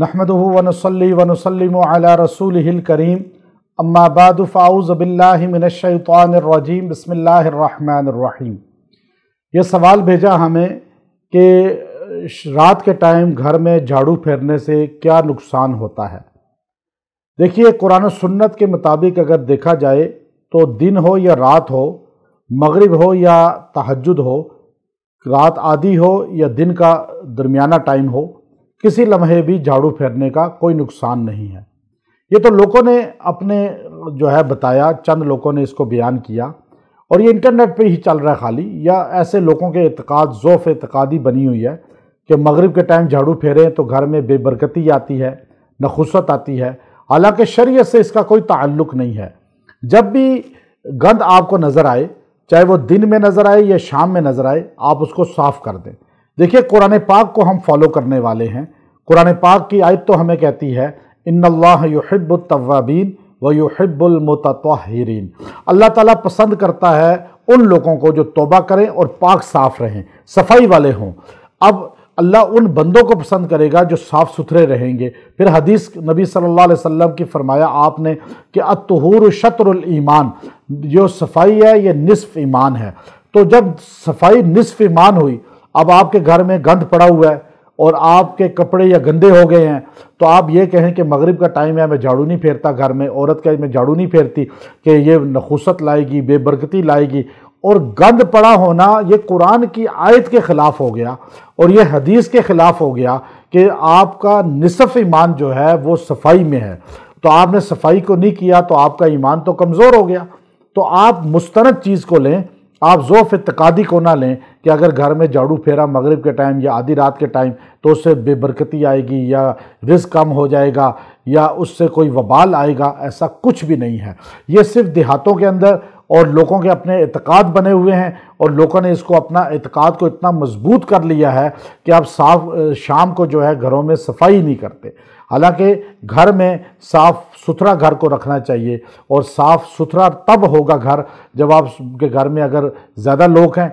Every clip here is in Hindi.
بالله من الشيطان रसूल करीम अम्माबाद الرحمن الرحيم यह सवाल भेजा हमें कि रात के टाइम घर में झाड़ू फेरने से क्या नुकसान होता है देखिए कुरान सुन्नत के मुताबिक अगर देखा जाए तो दिन हो या रात हो मगरिब हो या तहजद हो रात आदि हो या दिन का दरमियाना टाइम हो किसी लम्हे भी झाड़ू फेरने का कोई नुकसान नहीं है ये तो लोगों ने अपने जो है बताया चंद लोगों ने इसको बयान किया और ये इंटरनेट पे ही चल रहा है खाली या ऐसे लोगों के एतकाद जोफ एतकादी बनी हुई है कि मगरिब के टाइम झाड़ू फेरें तो घर में बेबरकती आती है नखुसत आती है हालांकि शरीयत से इसका कोई ताल्लुक नहीं है जब भी गंद आपको नज़र आए चाहे वो दिन में नज़र आए या शाम में नज़र आए आप उसको साफ़ कर दें देखिए कुरान पाक को हम फॉलो करने वाले हैं कुरान पाक की आयत तो हमें कहती है इन्ल्लाहब्बीन व युहिब्बुलमतरीन अल्लाह ताला पसंद करता है उन लोगों को जो तोबा करें और पाक साफ़ रहें सफाई वाले हों अब अल्लाह उन बंदों को पसंद करेगा जो साफ़ सुथरे रहेंगे फिर हदीस नबी सल्लल्लाहु अलैहि वसल्लम की फरमाया आपने कि अतहूर शतर ईमान जो सफाई है ये निसफ़ ईमान है तो जब सफाई निसफ़ ईमान हुई अब आपके घर में गंध पड़ा हुआ है और आपके कपड़े या गंदे हो गए हैं तो आप ये कहें कि मगरिब का टाइम है मैं झाड़ू नहीं फेरता घर में औरत का मैं झाड़ू नहीं फेरती कि ये नखुसत लाएगी बेबरकती लाएगी और गंद पड़ा होना ये कुरान की आयत के ख़िलाफ़ हो गया और ये हदीस के ख़िलाफ़ हो गया कि आपका निसफ़ ईमान जो है वो सफाई में है तो आपने सफाई को नहीं किया तो आपका ईमान तो कमज़ोर हो गया तो आप मुस्तरद चीज़ को लें आप ज़ोफ़ इतकादी को ना लें कि अगर घर में झाड़ू फेरा मगरिब के टाइम या आधी रात के टाइम तो उससे बेबरकती आएगी या रिस्क कम हो जाएगा या उससे कोई वबाल आएगा ऐसा कुछ भी नहीं है ये सिर्फ देहातों के अंदर और लोगों के अपने इतकाद बने हुए हैं और लोगों ने इसको अपना इतकाद को इतना मजबूत कर लिया है कि आप साफ शाम को जो है घरों में सफाई नहीं करते हालांकि घर में साफ़ सुथरा घर को रखना चाहिए और साफ़ सुथरा तब होगा घर जब आपके घर में अगर ज़्यादा लोग हैं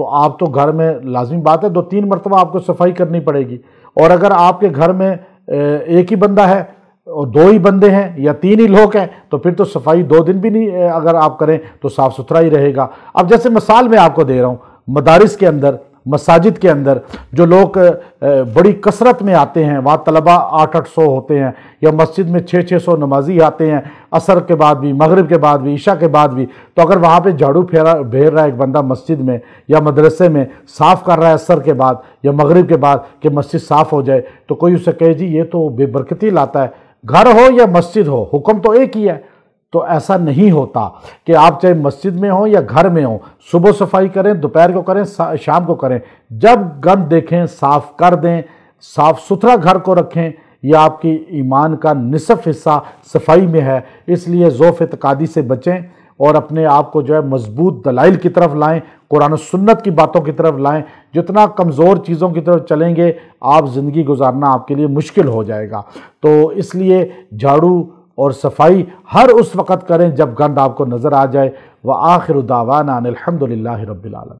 तो आप तो घर में लाजमी बात है दो तीन मरतबा आपको सफाई करनी पड़ेगी और अगर आपके घर में एक ही बंदा है और दो ही बंदे हैं या तीन ही लोग हैं तो फिर तो सफाई दो दिन भी नहीं अगर आप करें तो साफ़ सुथरा ही रहेगा अब जैसे मिसाल मैं आपको दे रहा हूँ मदारस के अंदर मसाजिद के अंदर जो लोग बड़ी कसरत में आते हैं वहाँ तलबा आठ आठ सौ होते हैं या मस्जिद में छः छः सौ नमाजी आते हैं असर के बाद भी मगरिब के बाद भी ईशा के बाद भी तो अगर वहाँ पे झाड़ू फेरा भेर रहा है एक बंदा मस्जिद में या मदरसे में साफ़ कर रहा है असर के बाद या मगरिब के बाद कि मस्जिद साफ़ हो जाए तो कोई उसे कहे जी ये तो बेबरकती लाता है घर हो या मस्जिद हो हुक्म तो एक ही है तो ऐसा नहीं होता कि आप चाहे मस्जिद में हों या घर में हों सुबह सफाई करें दोपहर को करें शाम को करें जब गंद देखें साफ कर दें साफ सुथरा घर को रखें यह आपकी ईमान का नसफ़ हिस्सा सफाई में है इसलिए ज़ोफ़ इतकादी से बचें और अपने आप को जो है मजबूत दलाइल की तरफ लाएं कुरान सुन्नत की बातों की तरफ लाएं जितना कमज़ोर चीज़ों की तरफ चलेंगे आप ज़िंदगी गुजारना आपके लिए मुश्किल हो जाएगा तो इसलिए झाड़ू और सफाई हर उस वक़्त करें जब गंद आपको नज़र आ जाए व आखिर दावाना अनिलहमदिल्ला रबालम